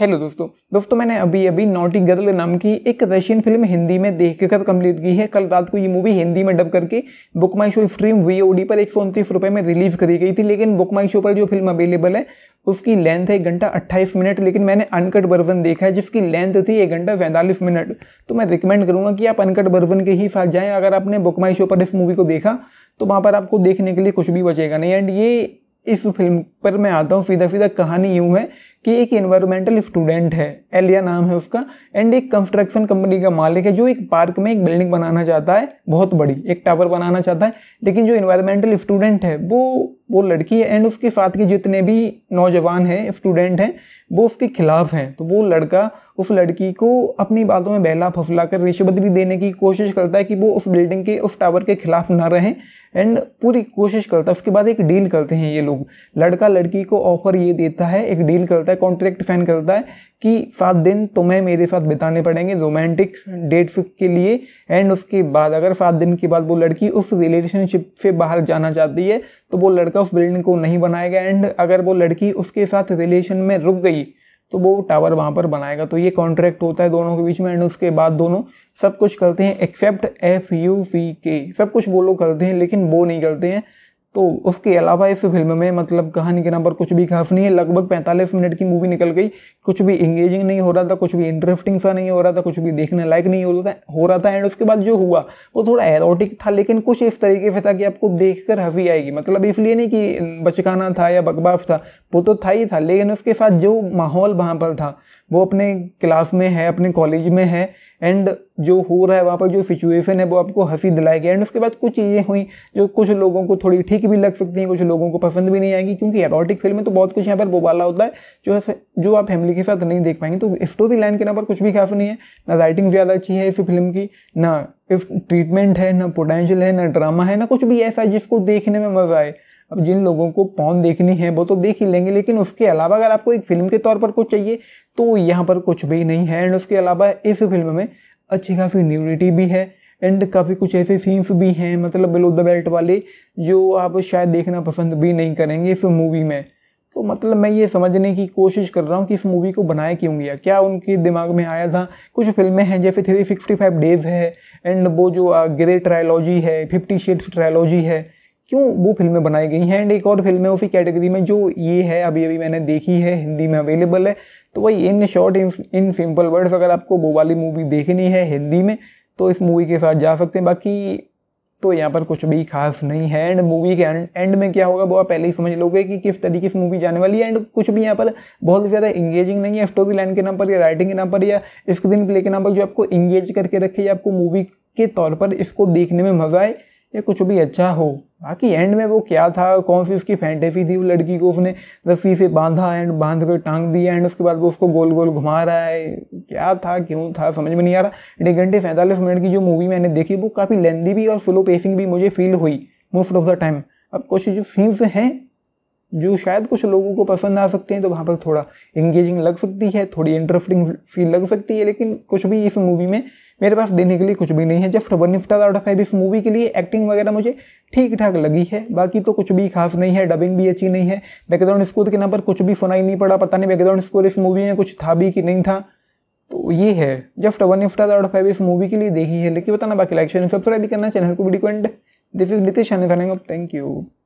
hello दोस्तों दोस्तों मैंने अभी अभी नोटी गर्ल नाम की एक रशियन फिल्म हिंदी में देख कर कंप्लीट की है कल रात को ये मूवी हिंदी में डब करके बुक माई शो स्ट्रीम वी पर एक सौ उनतीस रुपये में रिलीज करी गई थी लेकिन बुक माई शो पर जो फिल्म अवेलेबल है उसकी लेंथ है एक घंटा अट्ठाईस मिनट लेकिन मैंने अनकट वर्जन देखा है जिसकी लेंथ थी एक घंटा सैंतालीस मिनट तो मैं रिकमेंड करूँगा कि आप अनकट वर्जन के ही साथ जाएँ अगर आपने बुक माई शो पर इस मूवी को देखा तो वहाँ पर आपको देखने के लिए कुछ भी बचेगा नहीं एंड ये इस फिल्म पर मैं आता हूँ सीधा सीधा कहानी यूँ है कि एक इन्वायरमेंटल स्टूडेंट है एलिया नाम है उसका एंड एक कंस्ट्रक्शन कंपनी का मालिक है जो एक पार्क में एक बिल्डिंग बनाना चाहता है बहुत बड़ी एक टावर बनाना चाहता है लेकिन जो इन्वायरमेंटल स्टूडेंट है वो वो लड़की है एंड उसके साथ के जितने भी नौजवान हैं स्टूडेंट हैं वो उसके खिलाफ हैं तो वो लड़का उस लड़की को अपनी बातों में बहला फसला कर रिश्वत भी देने की कोशिश करता है कि वो उस बिल्डिंग के उस टावर के खिलाफ ना रहें एंड पूरी कोशिश करता है उसके बाद एक डील करते हैं ये लोग लड़का लड़की को ऑफर ये देता है एक डील करता करता है कॉन्ट्रैक्ट फैन करता है कि सात दिन तुम्हें मेरे साथ बिताने पड़ेंगे रोमांटिक डेट्स के लिए एंड उसके बाद अगर सात दिन के बाद वो लड़की उस रिलेशनशिप से बाहर जाना चाहती है तो वो लड़का उस बिल्डिंग को नहीं बनाएगा एंड अगर वो लड़की उसके साथ रिलेशन में रुक गई तो वो टावर वहाँ पर बनाएगा तो ये कॉन्ट्रैक्ट होता है दोनों के बीच में एंड उसके बाद दोनों सब कुछ करते हैं एक्सेप्ट एफ यू वी के सब कुछ वो लोग करते हैं लेकिन वो नहीं करते हैं तो उसके अलावा इस फिल्म में मतलब कहानी के नाम पर कुछ भी खास नहीं है लगभग 45 मिनट की मूवी निकल गई कुछ भी इंगेजिंग नहीं हो रहा था कुछ भी इंटरेस्टिंग सा नहीं हो रहा था कुछ भी देखने लायक नहीं हो रहा था हो रहा था एंड उसके बाद जो हुआ वो थोड़ा एरोटिक था लेकिन कुछ इस तरीके से था कि आपको देख कर हंसी आएगी मतलब इसलिए नहीं कि बचकाना था या बकबाफ था वो तो था ही था लेकिन उसके साथ जो माहौल वहाँ पर था वो अपने क्लास में है अपने कॉलेज में है एंड जो हो रहा है वहाँ पर जो सिचुएशन है वो आपको हंसी दिलाएगी एंड उसके बाद कुछ चीज़ें हुई जो कुछ लोगों को थोड़ी ठीक भी लग सकती हैं कुछ लोगों को पसंद भी नहीं आएगी क्योंकि एरोटिक फिल्म में तो बहुत कुछ यहाँ पर बोबाला होता है जो जो आप फैमिली के साथ नहीं देख पाएंगे तो स्टोरी लाइन के नाम पर कुछ भी खास नहीं है ना राइटिंग ज़्यादा अच्छी है इस फिल्म की ना इफ ट्रीटमेंट है ना पोटेंशियल है ना ड्रामा है ना कुछ भी ऐसा है जिसको देखने में मज़ा आए अब जिन लोगों को पौन देखनी है वो तो देख ही लेंगे लेकिन उसके अलावा अगर आपको एक फिल्म के तौर पर कुछ चाहिए तो यहाँ पर कुछ भी नहीं है एंड उसके अलावा इस फिल्म में अच्छी खासी न्यूनिटी भी है एंड काफ़ी कुछ ऐसे सीन्स भी हैं मतलब बिलो द बेल्ट वाले जो आप शायद देखना पसंद भी नहीं करेंगे इस मूवी में तो मतलब मैं ये समझने की कोशिश कर रहा हूँ कि इस मूवी को बनाया क्यों गया क्या उनके दिमाग में आया था कुछ फिल्में हैं जैसे थ्री सिक्सटी फाइव डेज है एंड वो जो ग्रे ट्रायलॉजी है फिफ्टी शेड्स ट्रायलॉजी है क्यों वो फिल्में बनाई गई हैं एंड एक और फिल्म है उसी कैटेगरी में जो ये है अभी अभी मैंने देखी है हिंदी में अवेलेबल है तो वही in short in simple words अगर आपको वो वाली मूवी देखनी है हिंदी में तो इस मूवी के साथ जा सकते हैं बाकी तो यहाँ पर कुछ भी खास नहीं है एंड मूवी के एंड में क्या होगा वो आप पहले ही समझ लोगे कि किस तरीके से मूवी जाने वाली है एंड कुछ भी यहाँ पर बहुत ज़्यादा इंगेजिंग नहीं है स्टोरी लाइन के नाम पर या राइटिंग के नाम पर या स्क्रीन प्ले के नाम पर जो आपको इंगेज करके रखे या आपको मूवी के तौर पर इसको देखने में मज़ा आए या कुछ भी अच्छा हो बाकी एंड में वो क्या था कौन सी उसकी फैंटेसी थी वो लड़की को उसने रस्सी से बांधा एंड बांध कर टांग दिया एंड उसके बाद वो उसको गोल गोल घुमा रहा है क्या था क्यों था समझ में नहीं आ रहा एक घंटे सैंतालीस मिनट की जो मूवी मैंने देखी वो काफ़ी लेंदी भी और स्लो पेसिंग भी मुझे फील हुई मोस्ट ऑफ द टाइम अब कुछ जो सीन्स हैं जो शायद कुछ लोगों को पसंद आ सकते हैं तो वहाँ पर थोड़ा इंगेजिंग लग सकती है थोड़ी इंटरेस्टिंग फील लग सकती है लेकिन कुछ भी इस मूवी में मेरे पास देने के लिए कुछ भी नहीं है just one star out of five इस मूवी के लिए एक्टिंग वगैरह मुझे ठीक ठाक लगी है बाकी तो कुछ भी खास नहीं है डबिंग भी अच्छी नहीं है बैकग्राउंड स्कोर के नाम पर कुछ भी सुनाई नहीं पड़ा पता नहीं बैकग्राउंड स्कोर इस मूवी में कुछ था भी कि नहीं था तो ये है just one star out of five इस मूवी के लिए देखी है लेकिन बताना बाकी लाइक शेयर सब्सक्राइब भी करना चैनल को video and this is Nitesh thank you